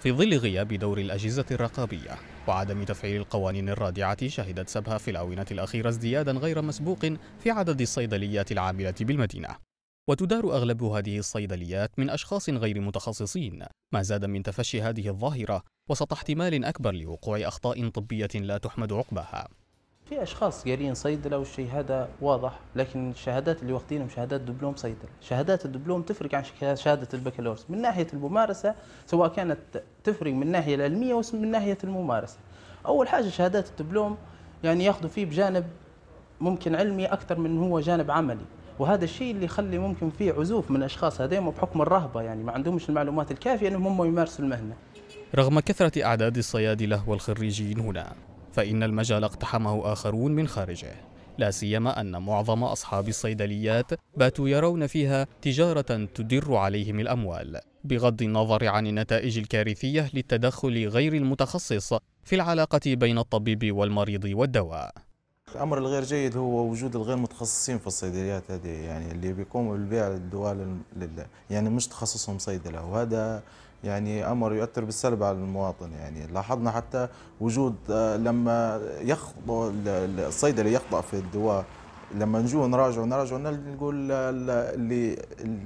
في ظل غياب دور الأجهزة الرقابية وعدم تفعيل القوانين الرادعة شهدت سبها في الآونة الأخيرة ازديادا غير مسبوق في عدد الصيدليات العاملة بالمدينة وتدار أغلب هذه الصيدليات من أشخاص غير متخصصين ما زاد من تفشي هذه الظاهرة وسط احتمال أكبر لوقوع أخطاء طبية لا تحمد عقبها في اشخاص قارين صيدله والشيء هذا واضح لكن الشهادات اللي واخذينهم شهادات دبلوم صيدله شهادات الدبلوم تفرق عن شهاده البكالوريوس من ناحيه الممارسه سواء كانت تفرق من الناحيه العلميه ومن ناحيه الممارسه اول حاجه شهادات الدبلوم يعني ياخذوا فيه بجانب ممكن علمي اكثر من هو جانب عملي وهذا الشيء اللي يخلي ممكن فيه عزوف من الاشخاص هذين بحكم الرهبه يعني ما عندهمش المعلومات الكافيه انهم هم يمارسوا المهنه رغم كثرة أعداد الصيادلة والخريجين هنا فإن المجال اقتحمه آخرون من خارجه لا سيما أن معظم أصحاب الصيدليات باتوا يرون فيها تجارة تدر عليهم الأموال بغض النظر عن النتائج الكارثية للتدخل غير المتخصص في العلاقة بين الطبيب والمريض والدواء الامر الغير جيد هو وجود الغير متخصصين في الصيدليات هذه يعني اللي بيقوموا بالبيع للدول يعني مش تخصصهم صيدله وهذا يعني امر يؤثر بالسلب على المواطن يعني لاحظنا حتى وجود آه، لما يخطا الصيدلي يخطا في الدواء لما نجوا نراجعوا نراجعوا نقول اللي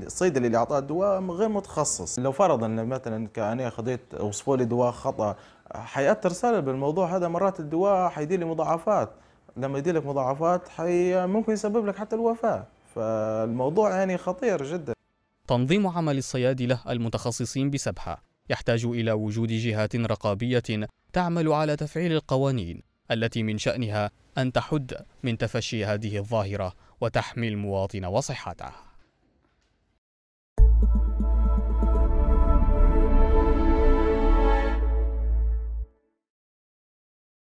الصيدلي اللي اعطاه الدواء غير متخصص لو ان مثلا كاني خذيت وصفوا لي دواء خطا حيأثر سلب الموضوع هذا مرات الدواء حيدي لي مضاعفات لما يدير لك مضاعفات حي ممكن يسبب لك حتى الوفاه فالموضوع يعني خطير جدا تنظيم عمل الصيادله المتخصصين بسبحه يحتاج الى وجود جهات رقابيه تعمل على تفعيل القوانين التي من شانها ان تحد من تفشي هذه الظاهره وتحمي المواطن وصحته